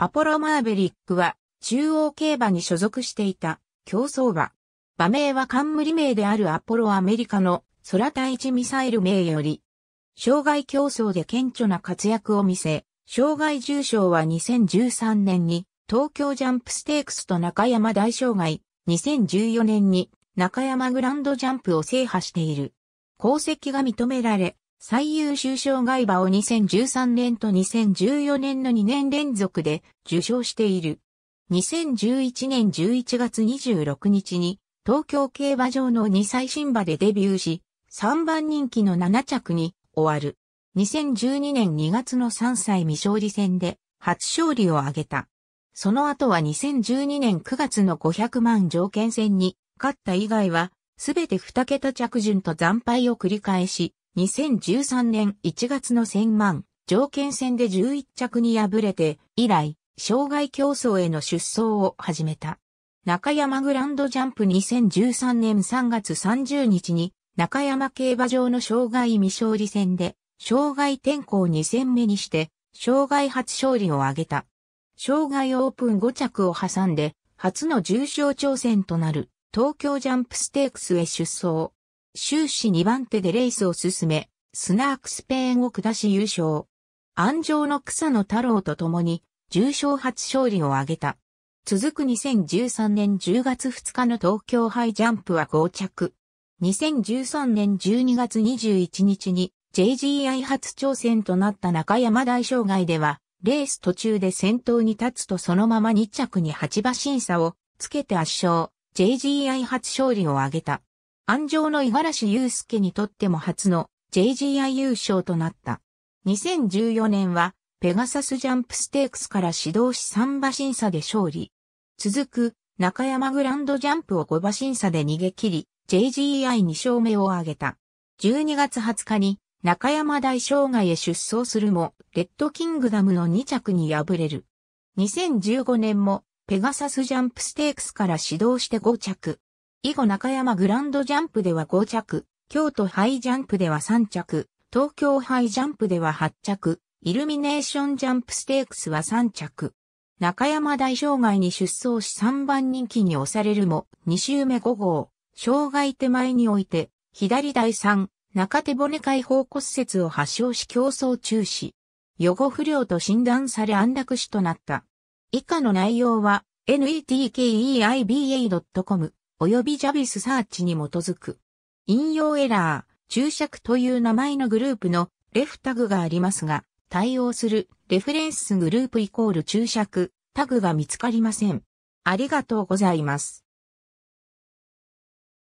アポロマーベリックは中央競馬に所属していた競争馬。馬名は冠名であるアポロアメリカの空対地ミサイル名より、障害競争で顕著な活躍を見せ、障害重賞は2013年に東京ジャンプステークスと中山大障害、2014年に中山グランドジャンプを制覇している。功績が認められ、最優秀障害馬を2013年と2014年の2年連続で受賞している。2011年11月26日に東京競馬場の2歳新馬でデビューし、3番人気の7着に終わる。2012年2月の3歳未勝利戦で初勝利を挙げた。その後は2012年9月の500万条件戦に勝った以外は、すべて2桁着順と惨敗を繰り返し、2013年1月の1000万、条件戦で11着に敗れて、以来、障害競争への出走を始めた。中山グランドジャンプ2013年3月30日に、中山競馬場の障害未勝利戦で、障害転向2戦目にして、障害初勝利を挙げた。障害オープン5着を挟んで、初の重賞挑戦となる東京ジャンプステークスへ出走。終始2番手でレースを進め、スナークスペーンを下し優勝。安城の草野太郎と共に、重賞初勝利を挙げた。続く2013年10月2日の東京ハイジャンプは5着。2013年12月21日に JGI 初挑戦となった中山大障害では、レース途中で先頭に立つとそのまま2着に8馬審査をつけて圧勝、JGI 初勝利を挙げた。安城の五十嵐祐介にとっても初の JGI 優勝となった。2014年は、ペガサスジャンプステークスから指導し3馬審査で勝利。続く、中山グランドジャンプを5馬審査で逃げ切り、JGI2 勝目を挙げた。12月20日に、中山大障害へ出走するも、レッドキングダムの2着に敗れる。2015年も、ペガサスジャンプステークスから指導して5着。以後中山グランドジャンプでは5着、京都ハイジャンプでは3着、東京ハイジャンプでは8着、イルミネーションジャンプステークスは3着。中山大障害に出走し3番人気に押されるも、2周目5号、障害手前において、左第3、中手骨解放骨折を発症し競争中止。予後不良と診断され安楽死となった。以下の内容は、netkeiba.com 及び Javis Search に基づく。引用エラー、注釈という名前のグループのレフタグがありますが、対応するレフレンスグループイコール注釈タグが見つかりません。ありがとうございます。